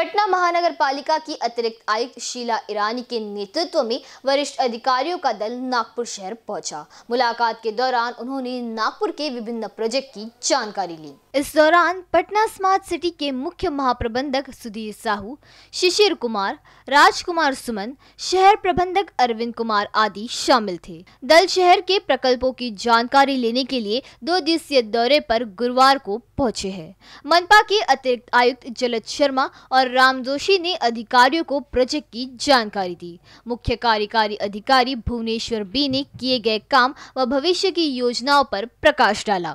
पटना महानगर पालिका की अतिरिक्त आयुक्त शीला ईरानी के नेतृत्व में वरिष्ठ अधिकारियों का दल नागपुर शहर पहुंचा मुलाकात के दौरान उन्होंने नागपुर के विभिन्न प्रोजेक्ट की जानकारी ली इस दौरान पटना स्मार्ट सिटी के मुख्य महाप्रबंधक सुधीर साहू शिशिर कुमार राजकुमार सुमन शहर प्रबंधक अरविंद कुमार आदि शामिल थे दल शहर के प्रकल्पों की जानकारी लेने के लिए दो दिवसीय दौरे पर गुरुवार को पहुंचे हैं मनपा के अतिरिक्त आयुक्त जलत शर्मा और बलराम जोशी ने अधिकारियों को प्रोजेक्ट की जानकारी दी मुख्य कार्यकारी अधिकारी भुवनेश्वर बी ने किए गए काम व भविष्य की योजनाओं पर प्रकाश डाला